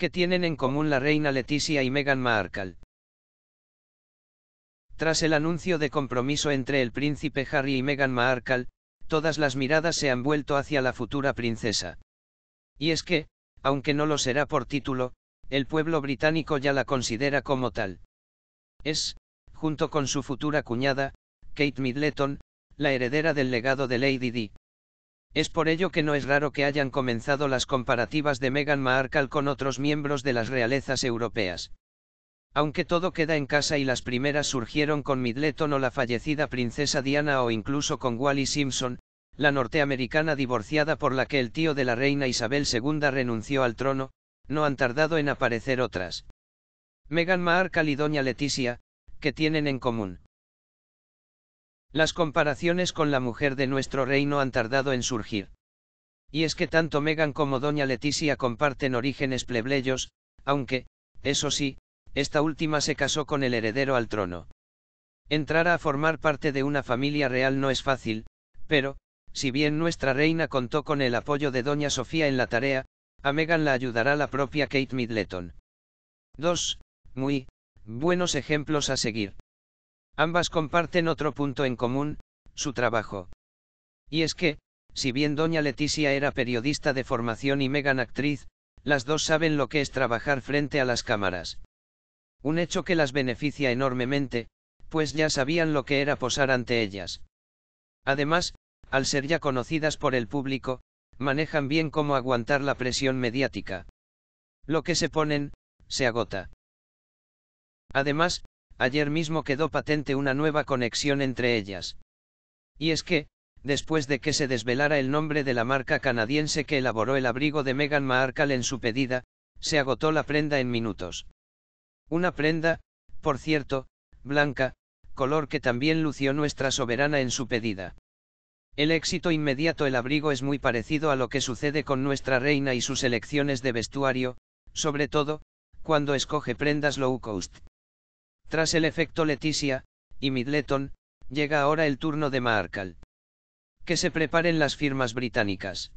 que tienen en común la reina Leticia y Meghan Markle. Tras el anuncio de compromiso entre el príncipe Harry y Meghan Markle, todas las miradas se han vuelto hacia la futura princesa. Y es que, aunque no lo será por título, el pueblo británico ya la considera como tal. Es, junto con su futura cuñada, Kate Middleton, la heredera del legado de Lady Di. Es por ello que no es raro que hayan comenzado las comparativas de Meghan Markle con otros miembros de las realezas europeas. Aunque todo queda en casa y las primeras surgieron con Midleton o la fallecida princesa Diana o incluso con Wally Simpson, la norteamericana divorciada por la que el tío de la reina Isabel II renunció al trono, no han tardado en aparecer otras. Meghan Markle y Doña Leticia, que tienen en común. Las comparaciones con la mujer de nuestro reino han tardado en surgir. Y es que tanto Megan como Doña Leticia comparten orígenes plebeyos, aunque, eso sí, esta última se casó con el heredero al trono. Entrar a formar parte de una familia real no es fácil, pero, si bien nuestra reina contó con el apoyo de Doña Sofía en la tarea, a Megan la ayudará la propia Kate Middleton. 2. Muy buenos ejemplos a seguir. Ambas comparten otro punto en común, su trabajo. Y es que, si bien doña Leticia era periodista de formación y Megan actriz, las dos saben lo que es trabajar frente a las cámaras. Un hecho que las beneficia enormemente, pues ya sabían lo que era posar ante ellas. Además, al ser ya conocidas por el público, manejan bien cómo aguantar la presión mediática. Lo que se ponen, se agota. Además, ayer mismo quedó patente una nueva conexión entre ellas. Y es que, después de que se desvelara el nombre de la marca canadiense que elaboró el abrigo de Meghan Markle en su pedida, se agotó la prenda en minutos. Una prenda, por cierto, blanca, color que también lució nuestra soberana en su pedida. El éxito inmediato el abrigo es muy parecido a lo que sucede con nuestra reina y sus elecciones de vestuario, sobre todo, cuando escoge prendas low cost. Tras el efecto Leticia, y Midleton, llega ahora el turno de Markal. Que se preparen las firmas británicas.